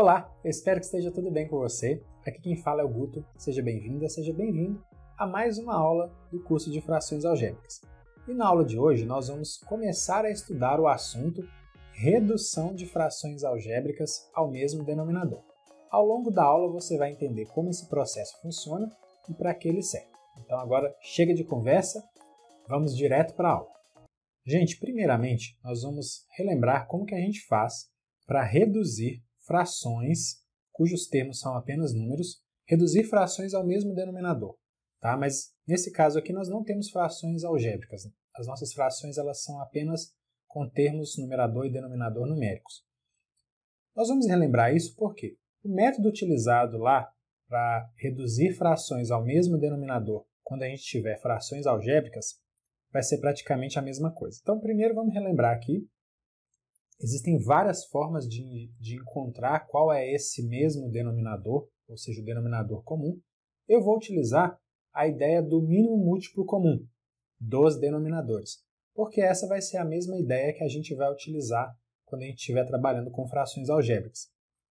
Olá, eu espero que esteja tudo bem com você. Aqui quem fala é o Guto. Seja bem-vinda, seja bem-vindo a mais uma aula do curso de frações algébricas. E na aula de hoje nós vamos começar a estudar o assunto redução de frações algébricas ao mesmo denominador. Ao longo da aula você vai entender como esse processo funciona e para que ele serve. Então agora chega de conversa, vamos direto para a aula. Gente, primeiramente nós vamos relembrar como que a gente faz para reduzir frações, cujos termos são apenas números, reduzir frações ao mesmo denominador. Tá? Mas nesse caso aqui nós não temos frações algébricas. As nossas frações elas são apenas com termos numerador e denominador numéricos. Nós vamos relembrar isso porque o método utilizado lá para reduzir frações ao mesmo denominador quando a gente tiver frações algébricas vai ser praticamente a mesma coisa. Então, primeiro vamos relembrar aqui Existem várias formas de, de encontrar qual é esse mesmo denominador, ou seja, o denominador comum. Eu vou utilizar a ideia do mínimo múltiplo comum dos denominadores, porque essa vai ser a mesma ideia que a gente vai utilizar quando a gente estiver trabalhando com frações algébricas.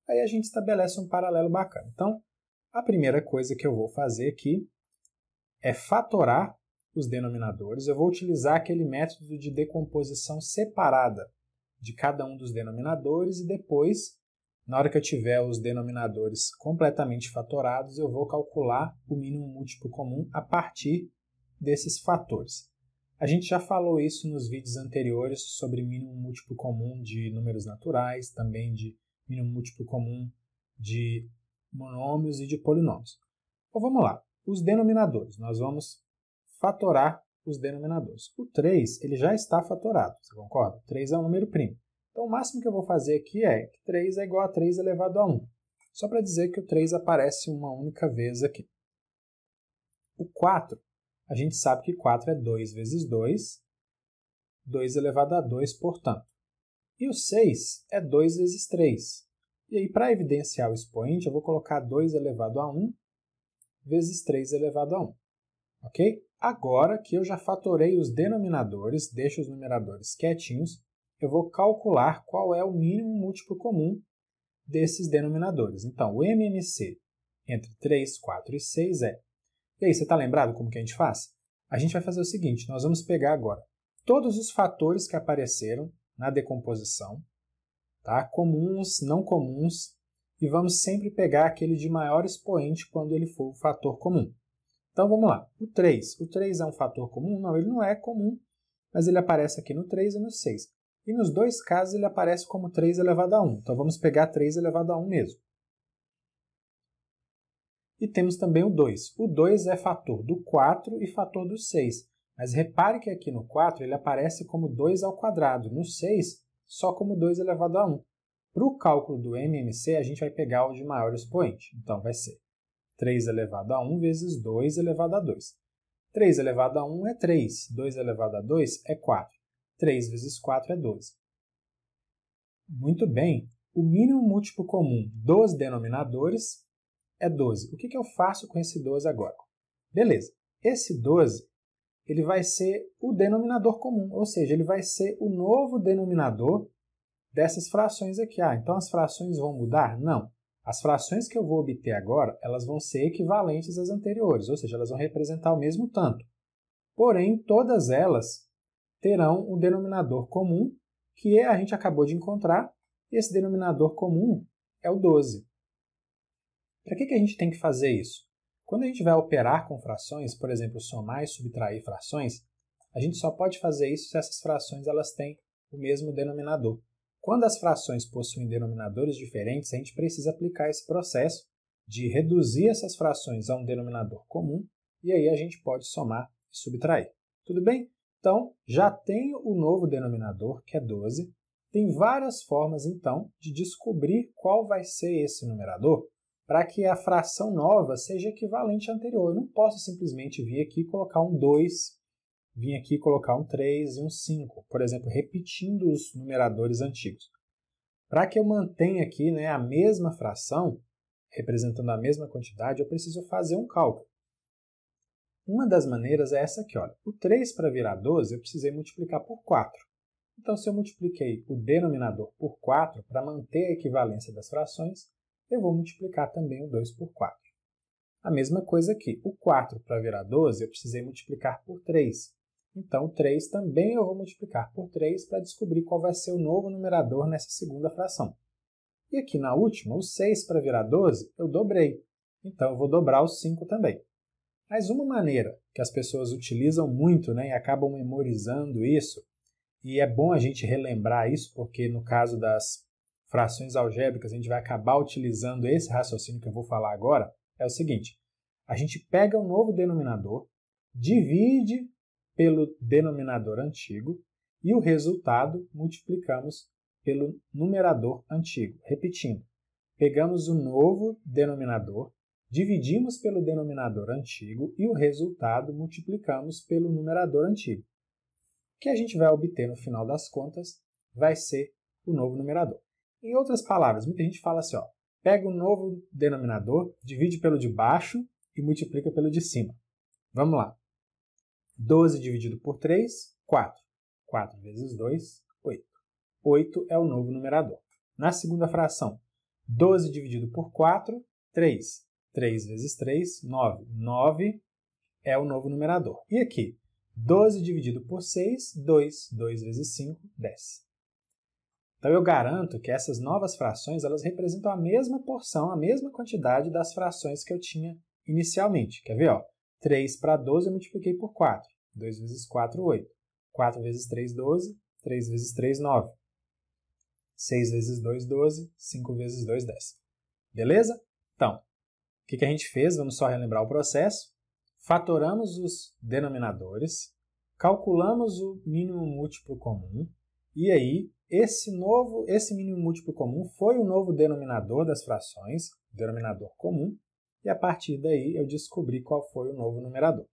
Aí a gente estabelece um paralelo bacana. Então, a primeira coisa que eu vou fazer aqui é fatorar os denominadores. Eu vou utilizar aquele método de decomposição separada de cada um dos denominadores e depois, na hora que eu tiver os denominadores completamente fatorados, eu vou calcular o mínimo múltiplo comum a partir desses fatores. A gente já falou isso nos vídeos anteriores sobre mínimo múltiplo comum de números naturais, também de mínimo múltiplo comum de monômios e de polinômios. Então vamos lá, os denominadores. Nós vamos fatorar os denominadores. O 3 ele já está fatorado, você concorda? 3 é um número primo. Então o máximo que eu vou fazer aqui é que 3 é igual a 3 elevado a 1. Só para dizer que o 3 aparece uma única vez aqui. O 4, a gente sabe que 4 é 2 vezes 2, 2 elevado a 2, portanto. E o 6 é 2 vezes 3. E aí, para evidenciar o expoente, eu vou colocar 2 elevado a 1 vezes 3 elevado a 1 ok? Agora que eu já fatorei os denominadores, deixo os numeradores quietinhos, eu vou calcular qual é o mínimo múltiplo comum desses denominadores. Então, o MMC entre 3, 4 e 6 é... E aí, você está lembrado como que a gente faz? A gente vai fazer o seguinte, nós vamos pegar agora todos os fatores que apareceram na decomposição, tá? comuns, não comuns, e vamos sempre pegar aquele de maior expoente quando ele for o fator comum. Então vamos lá. O 3. O 3 é um fator comum? Não, ele não é comum, mas ele aparece aqui no 3 e no 6. E nos dois casos ele aparece como 3 elevado a 1. Então vamos pegar 3 elevado a 1 mesmo. E temos também o 2. O 2 é fator do 4 e fator do 6. Mas repare que aqui no 4 ele aparece como 2 ao quadrado, no 6 só como 2 elevado a 1. Para o cálculo do MMC, a gente vai pegar o de maior expoente. Então vai ser 3 elevado a 1 vezes 2 elevado a 2. 3 elevado a 1 é 3, 2 elevado a 2 é 4, 3 vezes 4 é 12. Muito bem, o mínimo múltiplo comum dos denominadores é 12. O que, que eu faço com esse 12 agora? Beleza, esse 12 ele vai ser o denominador comum, ou seja, ele vai ser o novo denominador dessas frações aqui. Ah, então as frações vão mudar? Não. As frações que eu vou obter agora, elas vão ser equivalentes às anteriores, ou seja, elas vão representar o mesmo tanto. Porém, todas elas terão um denominador comum, que é, a gente acabou de encontrar, e esse denominador comum é o 12. Para que, que a gente tem que fazer isso? Quando a gente vai operar com frações, por exemplo, somar e subtrair frações, a gente só pode fazer isso se essas frações elas têm o mesmo denominador. Quando as frações possuem denominadores diferentes, a gente precisa aplicar esse processo de reduzir essas frações a um denominador comum e aí a gente pode somar e subtrair. Tudo bem? Então, já tenho o novo denominador, que é 12. Tem várias formas, então, de descobrir qual vai ser esse numerador para que a fração nova seja equivalente à anterior. Eu não posso simplesmente vir aqui e colocar um 2 vim aqui colocar um 3 e um 5, por exemplo, repetindo os numeradores antigos. Para que eu mantenha aqui né, a mesma fração, representando a mesma quantidade, eu preciso fazer um cálculo. Uma das maneiras é essa aqui. Olha. O 3 para virar 12, eu precisei multiplicar por 4. Então, se eu multipliquei o denominador por 4, para manter a equivalência das frações, eu vou multiplicar também o 2 por 4. A mesma coisa aqui. O 4 para virar 12, eu precisei multiplicar por 3. Então, 3 também eu vou multiplicar por 3 para descobrir qual vai ser o novo numerador nessa segunda fração. E aqui na última, o 6 para virar 12, eu dobrei. Então, eu vou dobrar o 5 também. Mas uma maneira que as pessoas utilizam muito né, e acabam memorizando isso, e é bom a gente relembrar isso, porque no caso das frações algébricas a gente vai acabar utilizando esse raciocínio que eu vou falar agora, é o seguinte: a gente pega um novo denominador, divide pelo denominador antigo e o resultado multiplicamos pelo numerador antigo. Repetindo, pegamos o novo denominador, dividimos pelo denominador antigo e o resultado multiplicamos pelo numerador antigo. O que a gente vai obter no final das contas vai ser o novo numerador. Em outras palavras, muita gente fala assim, ó, pega o novo denominador, divide pelo de baixo e multiplica pelo de cima. Vamos lá. 12 dividido por 3, 4. 4 vezes 2, 8. 8 é o novo numerador. Na segunda fração, 12 dividido por 4, 3. 3 vezes 3, 9. 9 é o novo numerador. E aqui, 12 dividido por 6, 2. 2 vezes 5, 10. Então eu garanto que essas novas frações elas representam a mesma porção, a mesma quantidade das frações que eu tinha inicialmente. Quer ver? Ó? 3 para 12 eu multipliquei por 4. 2 vezes 4, 8. 4 vezes 3, 12. 3 vezes 3, 9. 6 vezes 2, 12. 5 vezes 2, 10. Beleza? Então, o que, que a gente fez? Vamos só relembrar o processo. Fatoramos os denominadores, calculamos o mínimo múltiplo comum, e aí esse novo, esse mínimo múltiplo comum foi o novo denominador das frações, denominador comum, e a partir daí eu descobri qual foi o novo numerador.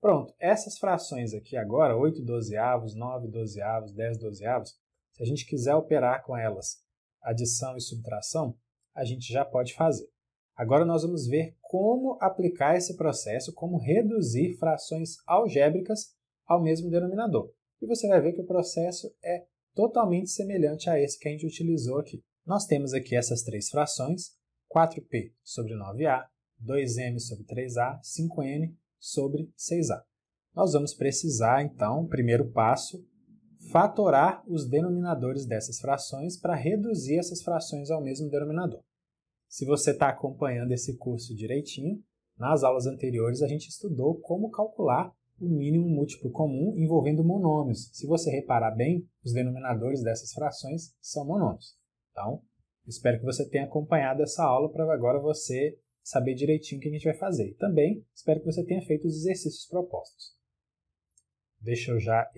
Pronto, essas frações aqui agora, 8 dozeavos, 9 dozeavos, 10 dozeavos, se a gente quiser operar com elas adição e subtração, a gente já pode fazer. Agora nós vamos ver como aplicar esse processo, como reduzir frações algébricas ao mesmo denominador. E você vai ver que o processo é totalmente semelhante a esse que a gente utilizou aqui. Nós temos aqui essas três frações, 4p sobre 9a 2m sobre 3a, 5n sobre 6a. Nós vamos precisar, então, primeiro passo, fatorar os denominadores dessas frações para reduzir essas frações ao mesmo denominador. Se você está acompanhando esse curso direitinho, nas aulas anteriores a gente estudou como calcular o mínimo múltiplo comum envolvendo monômios. Se você reparar bem, os denominadores dessas frações são monômios. Então, espero que você tenha acompanhado essa aula para agora você saber direitinho o que a gente vai fazer. Também espero que você tenha feito os exercícios propostos. Deixa eu já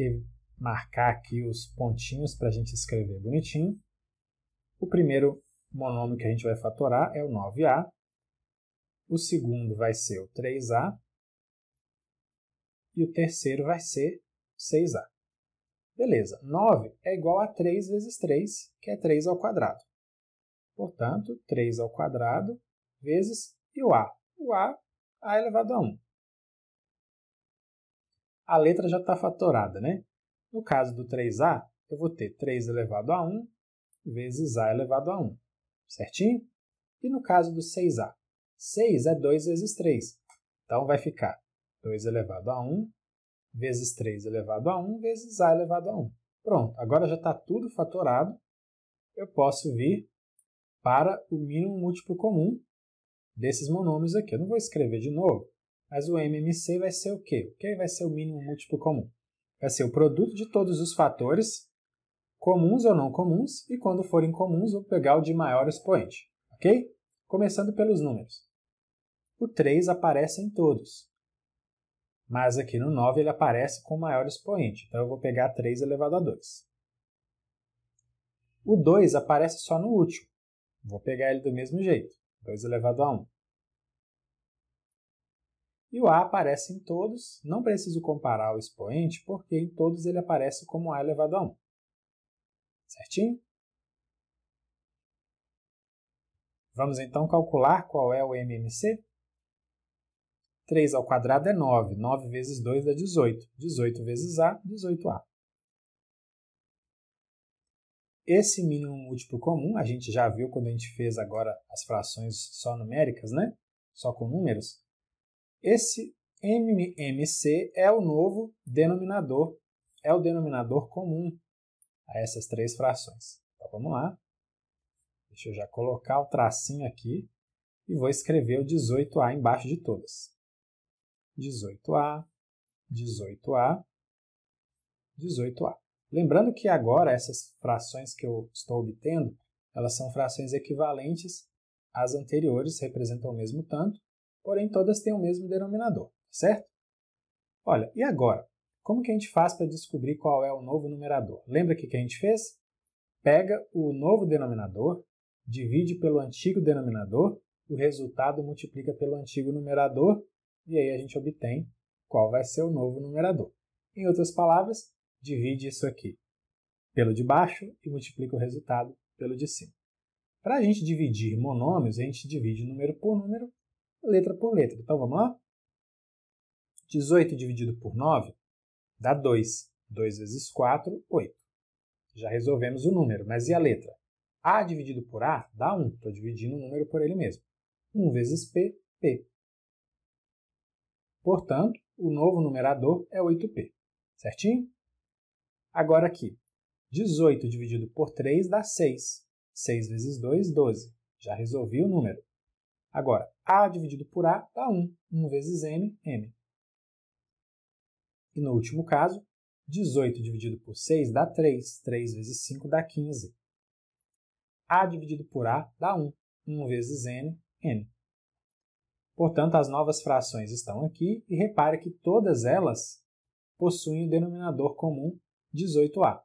marcar aqui os pontinhos para a gente escrever bonitinho. O primeiro monômio que a gente vai fatorar é o 9A. O segundo vai ser o 3A. E o terceiro vai ser 6A. Beleza, 9 é igual a 3 vezes 3, que é 3 ao quadrado. Portanto, 3 ao quadrado vezes e o A. O A, A elevado a 1. A letra já está fatorada, né? No caso do 3A, eu vou ter 3 elevado a 1 vezes A elevado a 1, certinho? E no caso do 6A, 6 é 2 vezes 3, então vai ficar 2 elevado a 1 vezes 3 elevado a 1 vezes A elevado a 1. Pronto, agora já está tudo fatorado, eu posso vir para o mínimo múltiplo comum, desses monômios aqui. Eu não vou escrever de novo, mas o MMC vai ser o quê? O que vai ser o mínimo múltiplo comum? Vai ser o produto de todos os fatores, comuns ou não comuns, e quando forem comuns, vou pegar o de maior expoente, ok? Começando pelos números. O 3 aparece em todos, mas aqui no 9 ele aparece com maior expoente, então eu vou pegar 3 elevado a 2. O 2 aparece só no último, vou pegar ele do mesmo jeito. 2 elevado a 1. E o A aparece em todos, não preciso comparar o expoente, porque em todos ele aparece como A elevado a 1. Certinho? Vamos então calcular qual é o MMC? 3 ao quadrado é 9, 9 vezes 2 dá 18, 18 vezes A, 18A. Esse mínimo múltiplo comum, a gente já viu quando a gente fez agora as frações só numéricas, né? Só com números. Esse MMC é o novo denominador, é o denominador comum a essas três frações. Então vamos lá. Deixa eu já colocar o tracinho aqui e vou escrever o 18A embaixo de todas. 18A, 18A, 18A. Lembrando que agora essas frações que eu estou obtendo, elas são frações equivalentes às anteriores, representam o mesmo tanto, porém todas têm o mesmo denominador, certo? Olha, e agora? Como que a gente faz para descobrir qual é o novo numerador? Lembra o que, que a gente fez? Pega o novo denominador, divide pelo antigo denominador, o resultado multiplica pelo antigo numerador, e aí a gente obtém qual vai ser o novo numerador. Em outras palavras, divide isso aqui pelo de baixo e multiplica o resultado pelo de cima. Para a gente dividir monômios, a gente divide número por número, letra por letra. Então vamos lá? 18 dividido por 9 dá 2. 2 vezes 4, 8. Já resolvemos o número, mas e a letra? A dividido por A dá 1. Estou dividindo o número por ele mesmo. 1 vezes P, P. Portanto, o novo numerador é 8P. Certinho? Agora aqui, 18 dividido por 3 dá 6. 6 vezes 2, 12. Já resolvi o número. Agora, A dividido por A dá 1. 1 vezes M, M. E no último caso, 18 dividido por 6 dá 3. 3 vezes 5 dá 15. A dividido por A dá 1. 1 vezes N, N. Portanto, as novas frações estão aqui e repare que todas elas possuem o denominador comum 18a.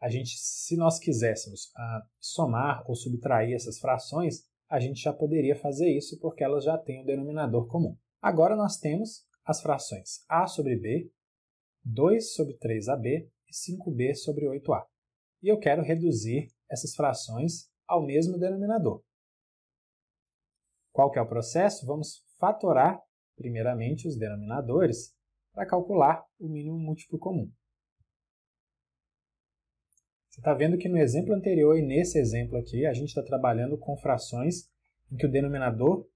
A gente, se nós quiséssemos ah, somar ou subtrair essas frações, a gente já poderia fazer isso porque elas já têm o um denominador comum. Agora nós temos as frações a sobre b, 2 sobre 3ab e 5b sobre 8a. E eu quero reduzir essas frações ao mesmo denominador. Qual que é o processo? Vamos fatorar primeiramente os denominadores para calcular o mínimo múltiplo comum. Você está vendo que no exemplo anterior e nesse exemplo aqui, a gente está trabalhando com frações em que o denominador,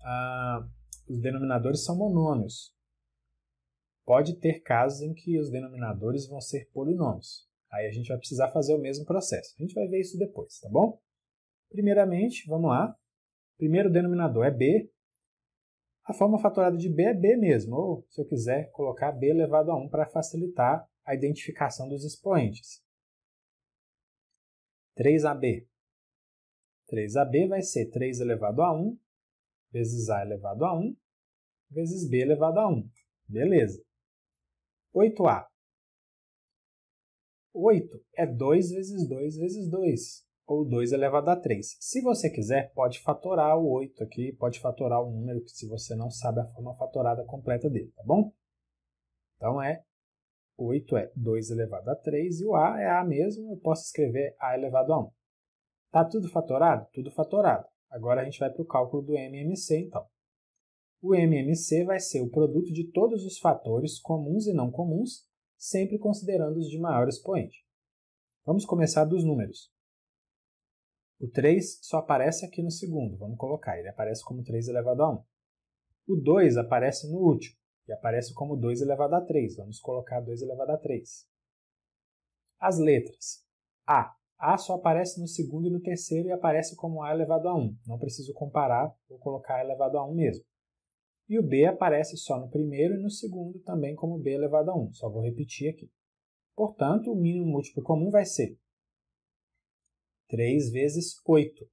ah, os denominadores são monômios. Pode ter casos em que os denominadores vão ser polinômios. Aí a gente vai precisar fazer o mesmo processo. A gente vai ver isso depois, tá bom? Primeiramente, vamos lá. Primeiro denominador é b. A forma fatorada de b é b mesmo, ou se eu quiser colocar b elevado a 1 para facilitar a identificação dos expoentes. 3AB. 3AB vai ser 3 elevado a 1 vezes A elevado a 1 vezes B elevado a 1. Beleza. 8A. 8 é 2 vezes 2 vezes 2, ou 2 elevado a 3. Se você quiser, pode fatorar o 8 aqui, pode fatorar o número, se você não sabe a forma fatorada completa dele, tá bom? Então é 8 é 2 elevado a 3 e o a é a mesmo, eu posso escrever a elevado a 1. Está tudo fatorado? Tudo fatorado. Agora a gente vai para o cálculo do MMC, então. O MMC vai ser o produto de todos os fatores comuns e não comuns, sempre considerando os de maior expoente. Vamos começar dos números. O 3 só aparece aqui no segundo, vamos colocar, ele aparece como 3 elevado a 1. O 2 aparece no último, e aparece como 2 elevado a 3. Vamos colocar 2 elevado a 3. As letras. A. A só aparece no segundo e no terceiro e aparece como A elevado a 1. Não preciso comparar, vou colocar A elevado a 1 mesmo. E o B aparece só no primeiro e no segundo também como B elevado a 1. Só vou repetir aqui. Portanto, o mínimo múltiplo comum vai ser 3 vezes 8.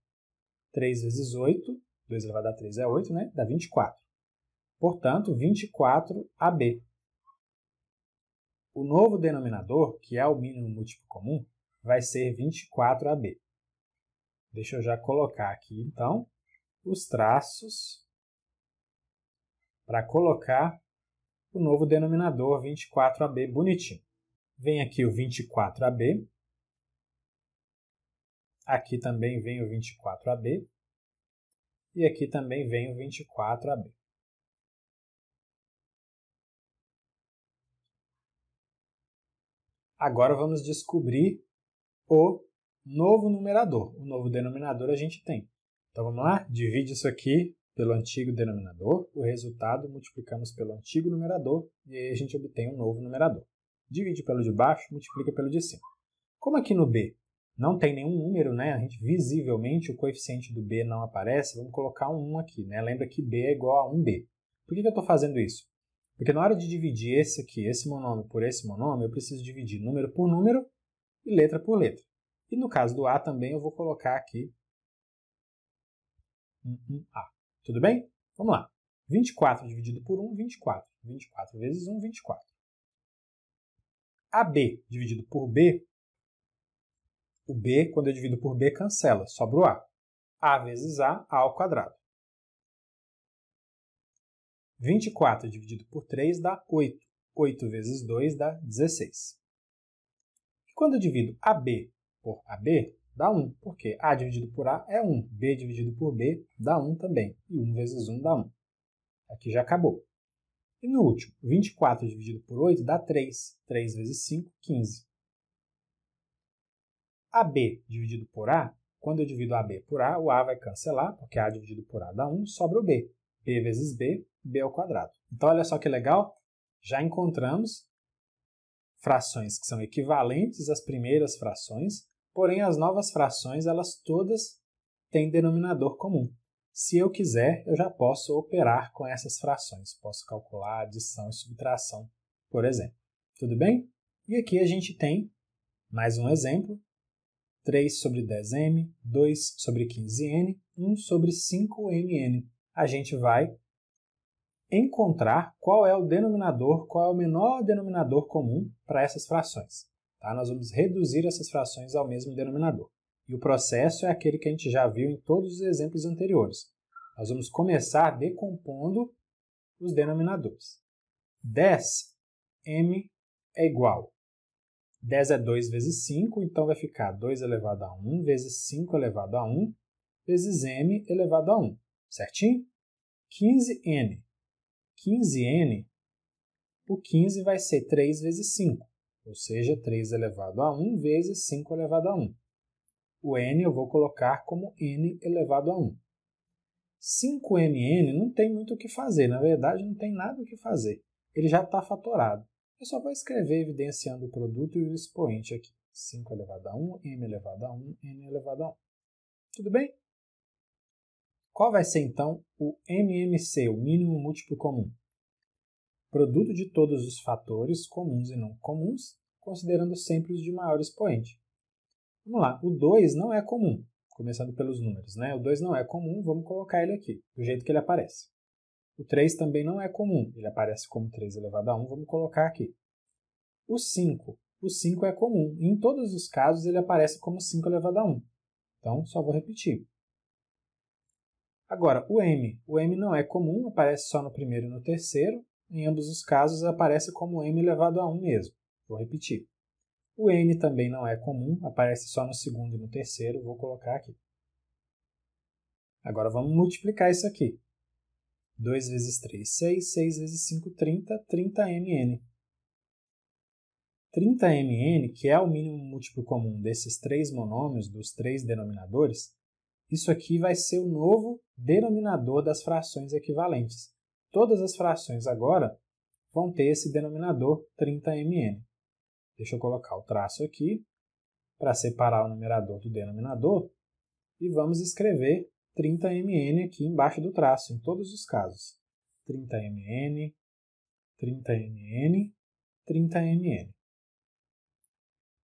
3 vezes 8, 2 elevado a 3 é 8, né? Dá 24 portanto 24AB. O novo denominador, que é o mínimo múltiplo comum, vai ser 24AB. Deixa eu já colocar aqui, então, os traços para colocar o novo denominador 24AB bonitinho. Vem aqui o 24AB. Aqui também vem o 24AB. E aqui também vem o 24AB. Agora vamos descobrir o novo numerador. O novo denominador a gente tem. Então vamos lá? Divide isso aqui pelo antigo denominador, o resultado multiplicamos pelo antigo numerador e aí a gente obtém um novo numerador. Divide pelo de baixo, multiplica pelo de cima. Como aqui no B não tem nenhum número, né? A gente visivelmente o coeficiente do B não aparece, vamos colocar um 1 aqui, né? Lembra que B é igual a 1B. Por que, que eu estou fazendo isso? Porque na hora de dividir esse aqui, esse monômio por esse monômio, eu preciso dividir número por número e letra por letra. E no caso do A também eu vou colocar aqui um A. Tudo bem? Vamos lá. 24 dividido por 1, 24. 24 vezes 1, 24. AB dividido por B, o B, quando eu divido por B, cancela, sobra o A. A vezes A, A ao quadrado. 24 dividido por 3 dá 8. 8 vezes 2 dá 16. E quando eu divido AB por AB, dá 1, porque A dividido por A é 1, B dividido por B dá 1 também, e 1 vezes 1 dá 1. Aqui já acabou. E no último, 24 dividido por 8 dá 3. 3 vezes 5, 15. AB dividido por A, quando eu divido AB por A, o A vai cancelar, porque A dividido por A dá 1, sobra o B p vezes b, b ao quadrado. Então, olha só que legal, já encontramos frações que são equivalentes às primeiras frações, porém as novas frações, elas todas têm denominador comum. Se eu quiser, eu já posso operar com essas frações, posso calcular adição e subtração, por exemplo. Tudo bem? E aqui a gente tem mais um exemplo, 3 sobre 10m, 2 sobre 15n, 1 sobre 5mn a gente vai encontrar qual é o denominador, qual é o menor denominador comum para essas frações. Tá? Nós vamos reduzir essas frações ao mesmo denominador. E o processo é aquele que a gente já viu em todos os exemplos anteriores. Nós vamos começar decompondo os denominadores. 10m é igual. 10 é 2 vezes 5, então vai ficar 2 elevado a 1 vezes 5 elevado a 1 vezes m elevado a 1, certinho? 15n. 15n, o 15 vai ser 3 vezes 5, ou seja, 3 elevado a 1 vezes 5 elevado a 1. O n eu vou colocar como n elevado a 1. 5nn não tem muito o que fazer, na verdade não tem nada o que fazer. Ele já está fatorado. Eu só vou escrever evidenciando o produto e o expoente aqui. 5 elevado a 1, m elevado a 1, n elevado a 1. Tudo bem? Qual vai ser então o MMC, o mínimo múltiplo comum? Produto de todos os fatores comuns e não comuns, considerando sempre os de maior expoente. Vamos lá, o 2 não é comum, começando pelos números, né? O 2 não é comum, vamos colocar ele aqui, do jeito que ele aparece. O 3 também não é comum, ele aparece como 3 elevado a 1, vamos colocar aqui. O 5, o 5 é comum, em todos os casos ele aparece como 5 elevado a 1. Então, só vou repetir. Agora, o M. O M não é comum, aparece só no primeiro e no terceiro. Em ambos os casos, aparece como M elevado a 1 mesmo. Vou repetir. O N também não é comum, aparece só no segundo e no terceiro. Vou colocar aqui. Agora vamos multiplicar isso aqui. 2 vezes 3, 6. 6 vezes 5, 30. 30mn. 30mn, que é o mínimo múltiplo comum desses três monômios, dos três denominadores, isso aqui vai ser o novo denominador das frações equivalentes. Todas as frações agora vão ter esse denominador 30mn. Deixa eu colocar o traço aqui para separar o numerador do denominador e vamos escrever 30mn aqui embaixo do traço, em todos os casos. 30mn, 30mn, 30mn.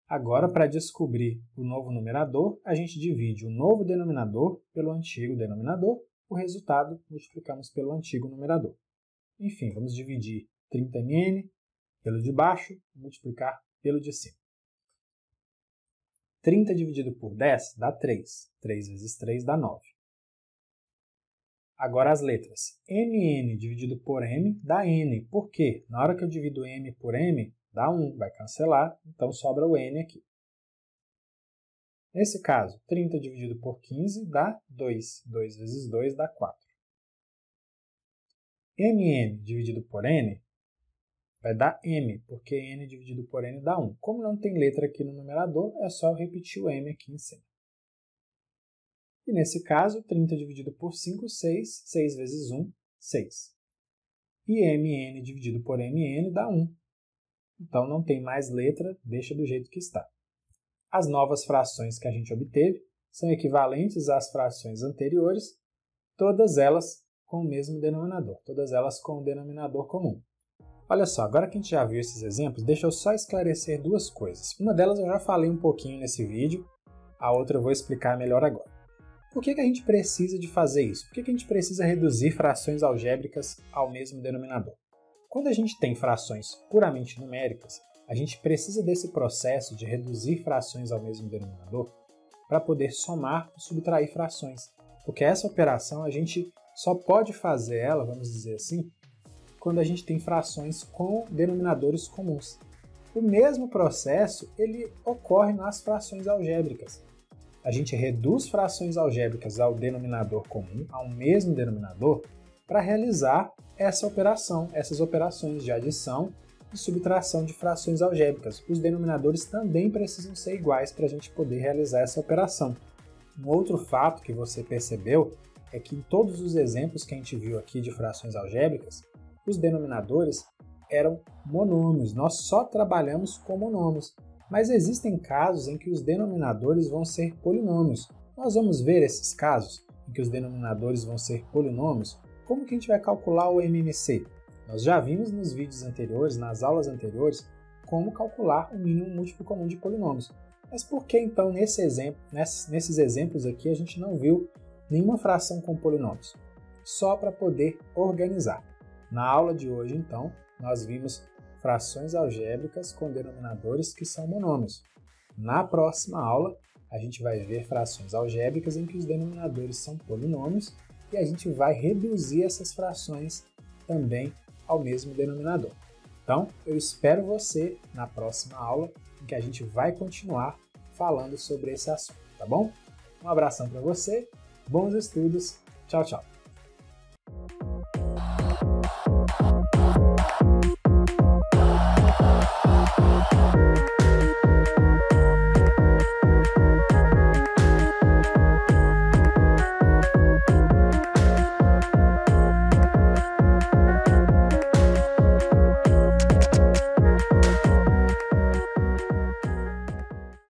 Agora, para descobrir o novo numerador, a gente divide o novo denominador pelo antigo denominador, o resultado multiplicamos pelo antigo numerador. Enfim, vamos dividir 30mn pelo de baixo e multiplicar pelo de cima. 30 dividido por 10 dá 3. 3 vezes 3 dá 9. Agora as letras. mn dividido por m dá n. Por quê? Na hora que eu divido m por m, dá 1, vai cancelar, então sobra o n aqui. Nesse caso, 30 dividido por 15 dá 2, 2 vezes 2 dá 4. mn dividido por n vai dar m, porque n dividido por n dá 1. Como não tem letra aqui no numerador, é só eu repetir o m aqui em cima. E nesse caso, 30 dividido por 5, 6, 6 vezes 1, 6. E mn dividido por mn dá 1, então não tem mais letra, deixa do jeito que está. As novas frações que a gente obteve são equivalentes às frações anteriores, todas elas com o mesmo denominador, todas elas com o um denominador comum. Olha só, agora que a gente já viu esses exemplos, deixa eu só esclarecer duas coisas. Uma delas eu já falei um pouquinho nesse vídeo, a outra eu vou explicar melhor agora. Por que, que a gente precisa de fazer isso? Por que, que a gente precisa reduzir frações algébricas ao mesmo denominador? Quando a gente tem frações puramente numéricas, a gente precisa desse processo de reduzir frações ao mesmo denominador para poder somar e subtrair frações, porque essa operação a gente só pode fazer ela, vamos dizer assim, quando a gente tem frações com denominadores comuns. O mesmo processo ele ocorre nas frações algébricas. A gente reduz frações algébricas ao denominador comum, ao mesmo denominador, para realizar essa operação, essas operações de adição e subtração de frações algébricas. Os denominadores também precisam ser iguais para a gente poder realizar essa operação. Um outro fato que você percebeu é que em todos os exemplos que a gente viu aqui de frações algébricas, os denominadores eram monômios. Nós só trabalhamos com monômios, mas existem casos em que os denominadores vão ser polinômios. Nós vamos ver esses casos em que os denominadores vão ser polinômios como que a gente vai calcular o MMC? Nós já vimos nos vídeos anteriores, nas aulas anteriores, como calcular o mínimo múltiplo comum de polinômios. Mas por que então nesse exemplo, nesses exemplos aqui a gente não viu nenhuma fração com polinômios? Só para poder organizar. Na aula de hoje, então, nós vimos frações algébricas com denominadores que são monômios. Na próxima aula, a gente vai ver frações algébricas em que os denominadores são polinômios e a gente vai reduzir essas frações também ao mesmo denominador. Então, eu espero você na próxima aula, em que a gente vai continuar falando sobre esse assunto, tá bom? Um abração para você, bons estudos, tchau, tchau!